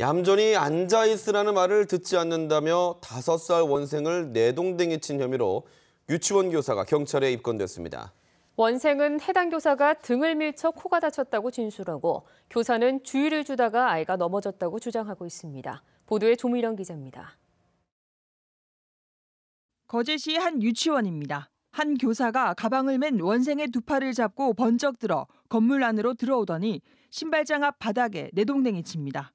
얌전히 앉아있으라는 말을 듣지 않는다며 다섯 살 원생을 내동댕이 친 혐의로 유치원 교사가 경찰에 입건됐습니다. 원생은 해당 교사가 등을 밀쳐 코가 다쳤다고 진술하고 교사는 주의를 주다가 아이가 넘어졌다고 주장하고 있습니다. 보도에 조미령 기자입니다. 거제시 한 유치원입니다. 한 교사가 가방을 맨 원생의 두 팔을 잡고 번쩍 들어 건물 안으로 들어오더니 신발장 앞 바닥에 내동댕이 칩니다.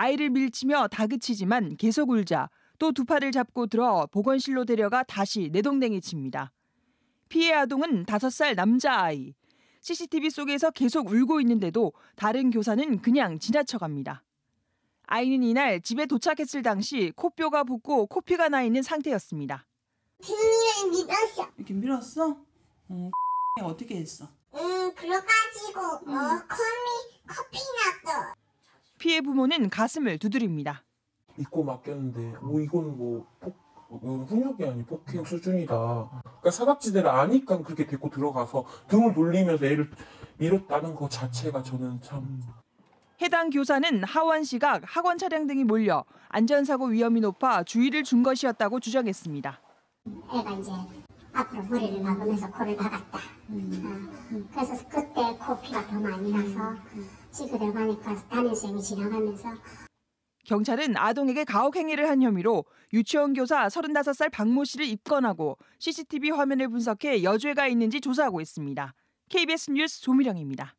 아이를 밀치며 다그치지만 계속 울자 또 두 팔을 잡고 들어 보건실로 데려가 다시 내동댕이 칩니다. 피해 아동은 5살 남자아이. CCTV 속에서 계속 울고 있는데도 다른 교사는 그냥 지나쳐갑니다. 아이는 이날 집에 도착했을 당시 코뼈가 붓고 코피가 나 있는 상태였습니다. 빙이를 밀었어. 이렇게 밀었어? 어, 어떻게 했어? 음, 그래가지고 음. 어, 코 A씨의 부모는 가슴을 두드립니다. 입고 맡겼는데 뭐 이건 뭐 폭, 뭐 훈육이 아닌 폭행 수준이다. 그러니까 사각지대를 아니까 그렇게 데리고 들어가서 등을 돌리면서 애를 밀었다는 것 자체가 저는 참. 해당 교사는 하원 시각 학원 차량 등이 몰려 안전사고 위험이 높아 주의를 준 것이었다고 주장했습니다. 애가 이제 앞으로 머리를 막으면서 코를 막았다. 아, 음. 어, 그래서 그때 코피가 더 많이 나서 시그들 가니까 담임쌤이 지나가면서 경찰은 아동에게 가혹행위를 한 혐의로 유치원 교사 35살 박모 씨를 입건하고 CCTV 화면을 분석해 여죄가 있는지 조사하고 있습니다. KBS 뉴스 조미령입니다.